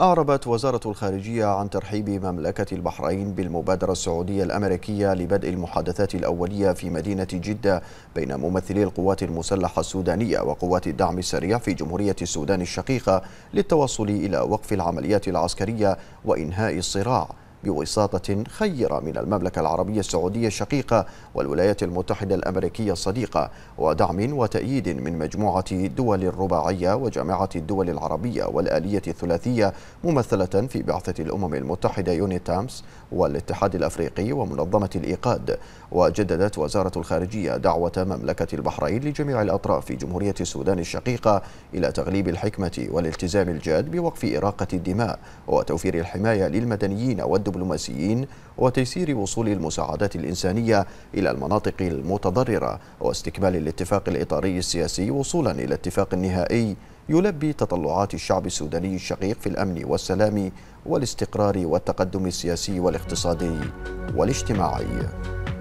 أعربت وزارة الخارجية عن ترحيب مملكة البحرين بالمبادرة السعودية الأمريكية لبدء المحادثات الأولية في مدينة جدة بين ممثلي القوات المسلحة السودانية وقوات الدعم السريع في جمهورية السودان الشقيقة للتوصل إلى وقف العمليات العسكرية وإنهاء الصراع بوساطة خيرة من المملكة العربية السعودية الشقيقة والولايات المتحدة الأمريكية الصديقة ودعم وتأييد من مجموعة دول الرباعية وجامعة الدول العربية والآلية الثلاثية ممثلة في بعثة الأمم المتحدة يونيتامس والاتحاد الأفريقي ومنظمة الإيقاد وجددت وزارة الخارجية دعوة مملكة البحرين لجميع الأطراف في جمهورية السودان الشقيقة إلى تغليب الحكمة والالتزام الجاد بوقف إراقة الدماء وتوفير الحماية للمدنيين والدول الدبلوماسيين وتيسير وصول المساعدات الإنسانية إلى المناطق المتضررة واستكمال الاتفاق الإطاري السياسي وصولا إلى اتفاق نهائي يلبي تطلعات الشعب السوداني الشقيق في الأمن والسلام والاستقرار والتقدم السياسي والاقتصادي والاجتماعي